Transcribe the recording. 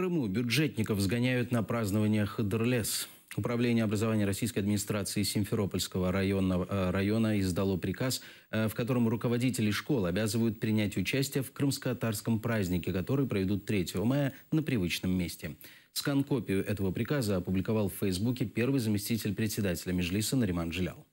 Крыму бюджетников сгоняют на празднование Хадерлес. Управление образования Российской администрации Симферопольского района, э, района издало приказ, э, в котором руководители школ обязывают принять участие в крымско-татарском празднике, который проведут 3 мая на привычном месте. Скан-копию этого приказа опубликовал в Фейсбуке первый заместитель председателя Межлиса Нариман Жилял.